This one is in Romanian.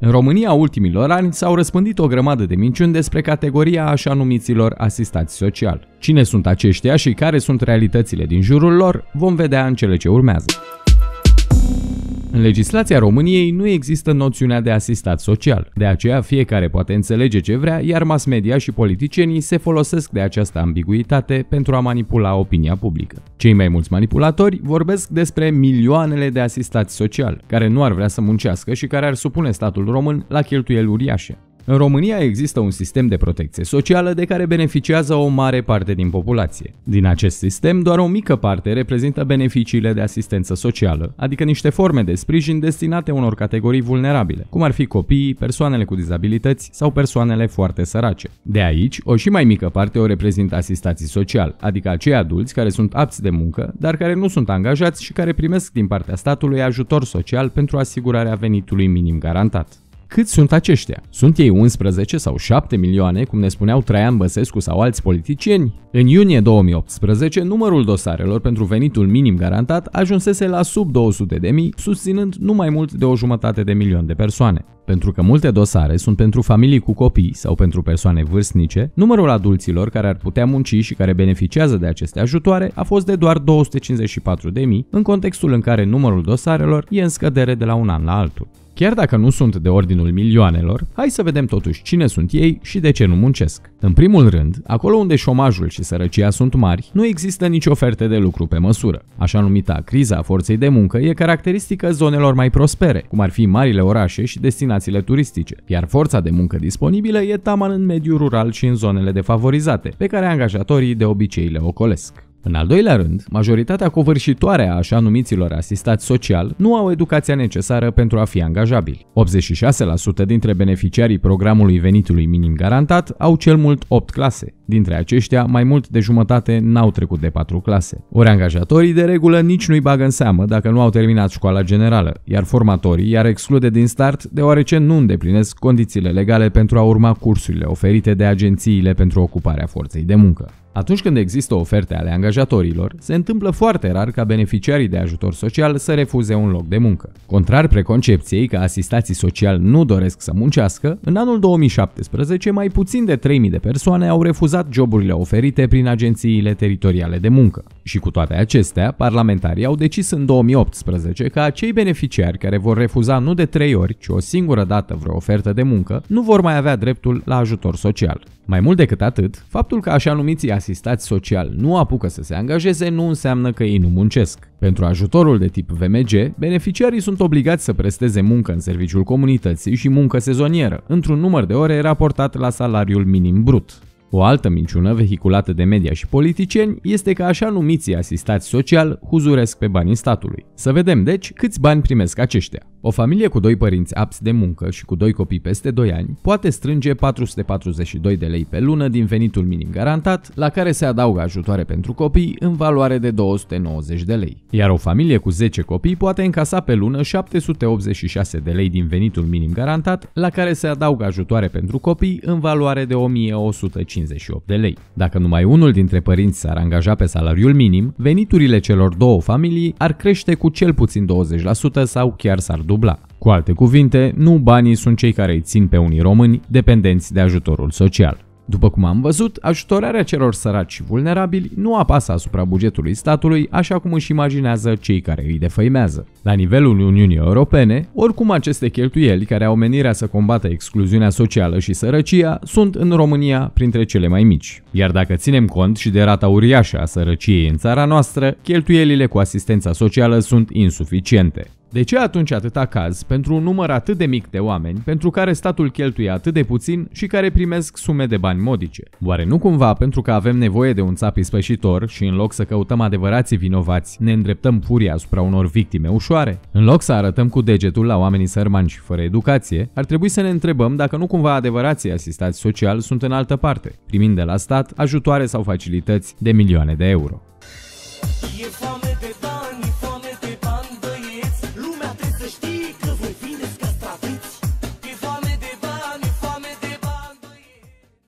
În România ultimilor ani s-au răspândit o grămadă de minciuni despre categoria așa numiților asistați social. Cine sunt aceștia și care sunt realitățile din jurul lor, vom vedea în cele ce urmează. În legislația României nu există noțiunea de asistat social, de aceea fiecare poate înțelege ce vrea, iar mass media și politicienii se folosesc de această ambiguitate pentru a manipula opinia publică. Cei mai mulți manipulatori vorbesc despre milioanele de asistați social, care nu ar vrea să muncească și care ar supune statul român la cheltuieli uriașe. În România există un sistem de protecție socială de care beneficiază o mare parte din populație. Din acest sistem, doar o mică parte reprezintă beneficiile de asistență socială, adică niște forme de sprijin destinate unor categorii vulnerabile, cum ar fi copiii, persoanele cu dizabilități sau persoanele foarte sărace. De aici, o și mai mică parte o reprezintă asistații social, adică acei adulți care sunt apți de muncă, dar care nu sunt angajați și care primesc din partea statului ajutor social pentru asigurarea venitului minim garantat. Cât sunt aceștia? Sunt ei 11 sau 7 milioane, cum ne spuneau Traian Băsescu sau alți politicieni? În iunie 2018, numărul dosarelor pentru venitul minim garantat ajunsese la sub 200 de mii, susținând nu mai mult de o jumătate de milion de persoane. Pentru că multe dosare sunt pentru familii cu copii sau pentru persoane vârstnice, numărul adulților care ar putea munci și care beneficiază de aceste ajutoare a fost de doar 254 de mii, în contextul în care numărul dosarelor e în scădere de la un an la altul. Chiar dacă nu sunt de ordinul milioanelor, hai să vedem totuși cine sunt ei și de ce nu muncesc. În primul rând, acolo unde șomajul și sărăcia sunt mari, nu există nici oferte de lucru pe măsură. Așa numita criza forței de muncă e caracteristică zonelor mai prospere, cum ar fi marile orașe și destinațiile turistice, iar forța de muncă disponibilă e taman în mediul rural și în zonele defavorizate, pe care angajatorii de obicei le ocolesc. În al doilea rând, majoritatea covârșitoare a așa numiților asistați social nu au educația necesară pentru a fi angajabili. 86% dintre beneficiarii programului venitului minim garantat au cel mult 8 clase. Dintre aceștia, mai mult de jumătate n-au trecut de 4 clase. Ori angajatorii de regulă nici nu-i bagă în seamă dacă nu au terminat școala generală, iar formatorii iar exclude din start deoarece nu îndeplinesc condițiile legale pentru a urma cursurile oferite de agențiile pentru ocuparea forței de muncă. Atunci când există oferte ale angajatorilor, se întâmplă foarte rar ca beneficiarii de ajutor social să refuze un loc de muncă. Contrar preconcepției că asistații sociali nu doresc să muncească, în anul 2017 mai puțin de 3000 de persoane au refuzat joburile oferite prin agențiile teritoriale de muncă. Și cu toate acestea, parlamentarii au decis în 2018 că acei beneficiari care vor refuza nu de trei ori, ci o singură dată vreo ofertă de muncă, nu vor mai avea dreptul la ajutor social. Mai mult decât atât, faptul că așa numiții asistați social nu apucă să se angajeze nu înseamnă că ei nu muncesc. Pentru ajutorul de tip VMG, beneficiarii sunt obligați să presteze muncă în serviciul comunității și muncă sezonieră, într-un număr de ore raportat la salariul minim brut. O altă minciună vehiculată de media și politicieni este că așa numiții asistați social huzuresc pe banii statului. Să vedem deci câți bani primesc aceștia. O familie cu doi părinți apți de muncă și cu doi copii peste 2 ani poate strânge 442 de lei pe lună din venitul minim garantat, la care se adaugă ajutoare pentru copii în valoare de 290 de lei. Iar o familie cu 10 copii poate încasa pe lună 786 de lei din venitul minim garantat, la care se adaugă ajutoare pentru copii în valoare de 1158 de lei. Dacă numai unul dintre părinți s-ar angaja pe salariul minim, veniturile celor două familii ar crește cu cel puțin 20% sau chiar s-ar dubla dubla. Cu alte cuvinte, nu banii sunt cei care îi țin pe unii români dependenți de ajutorul social. După cum am văzut, ajutorarea celor săraci și vulnerabili nu apasă asupra bugetului statului așa cum își imaginează cei care îi defăimează. La nivelul Uniunii Europene, oricum aceste cheltuieli care au menirea să combată excluziunea socială și sărăcia sunt în România printre cele mai mici. Iar dacă ținem cont și de rata uriașă a sărăciei în țara noastră, cheltuielile cu asistența socială sunt insuficiente. De ce atunci atâta caz pentru un număr atât de mic de oameni pentru care statul cheltuie atât de puțin și care primesc sume de bani modice? Oare nu cumva pentru că avem nevoie de un țap ispășitor și în loc să căutăm adevărații vinovați, ne îndreptăm furia asupra unor victime ușoare? În loc să arătăm cu degetul la oamenii sărmani și fără educație, ar trebui să ne întrebăm dacă nu cumva adevărații asistați social sunt în altă parte, primind de la stat ajutoare sau facilități de milioane de euro. E